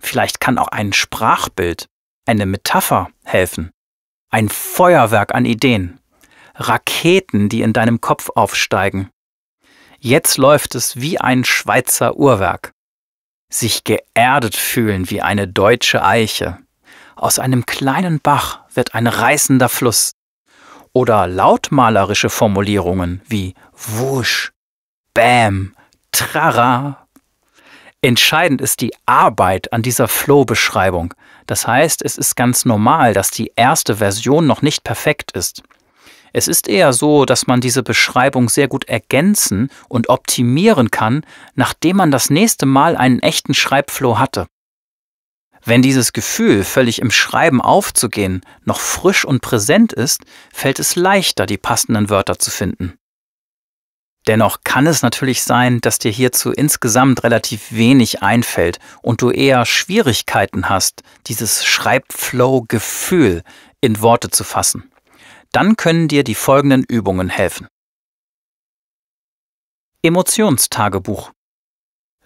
Vielleicht kann auch ein Sprachbild, eine Metapher helfen, ein Feuerwerk an Ideen, Raketen, die in deinem Kopf aufsteigen. Jetzt läuft es wie ein Schweizer Uhrwerk. Sich geerdet fühlen wie eine deutsche Eiche. Aus einem kleinen Bach wird ein reißender Fluss. Oder lautmalerische Formulierungen wie wusch, bäm, trara, Entscheidend ist die Arbeit an dieser Flow-Beschreibung. Das heißt, es ist ganz normal, dass die erste Version noch nicht perfekt ist. Es ist eher so, dass man diese Beschreibung sehr gut ergänzen und optimieren kann, nachdem man das nächste Mal einen echten Schreibflow hatte. Wenn dieses Gefühl, völlig im Schreiben aufzugehen, noch frisch und präsent ist, fällt es leichter, die passenden Wörter zu finden. Dennoch kann es natürlich sein, dass dir hierzu insgesamt relativ wenig einfällt und du eher Schwierigkeiten hast, dieses Schreibflow-Gefühl in Worte zu fassen. Dann können dir die folgenden Übungen helfen. Emotionstagebuch.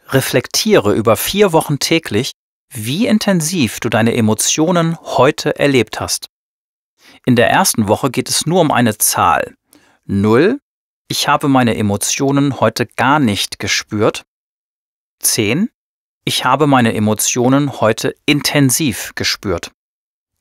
Reflektiere über vier Wochen täglich, wie intensiv du deine Emotionen heute erlebt hast. In der ersten Woche geht es nur um eine Zahl. 0 ich habe meine Emotionen heute gar nicht gespürt. 10. Ich habe meine Emotionen heute intensiv gespürt.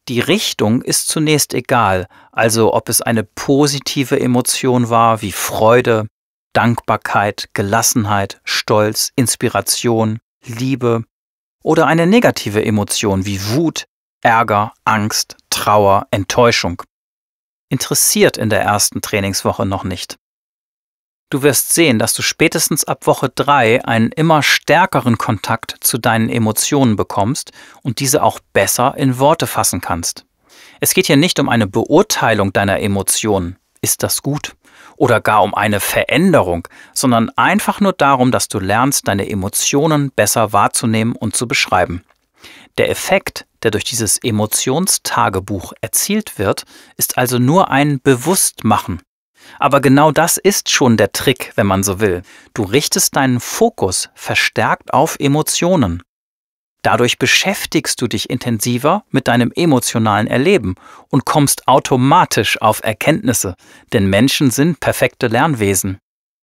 Die Richtung ist zunächst egal, also ob es eine positive Emotion war wie Freude, Dankbarkeit, Gelassenheit, Stolz, Inspiration, Liebe oder eine negative Emotion wie Wut, Ärger, Angst, Trauer, Enttäuschung. Interessiert in der ersten Trainingswoche noch nicht. Du wirst sehen, dass du spätestens ab Woche 3 einen immer stärkeren Kontakt zu deinen Emotionen bekommst und diese auch besser in Worte fassen kannst. Es geht hier nicht um eine Beurteilung deiner Emotionen, ist das gut, oder gar um eine Veränderung, sondern einfach nur darum, dass du lernst, deine Emotionen besser wahrzunehmen und zu beschreiben. Der Effekt, der durch dieses Emotionstagebuch erzielt wird, ist also nur ein Bewusstmachen aber genau das ist schon der Trick, wenn man so will. Du richtest deinen Fokus verstärkt auf Emotionen. Dadurch beschäftigst du dich intensiver mit deinem emotionalen Erleben und kommst automatisch auf Erkenntnisse, denn Menschen sind perfekte Lernwesen.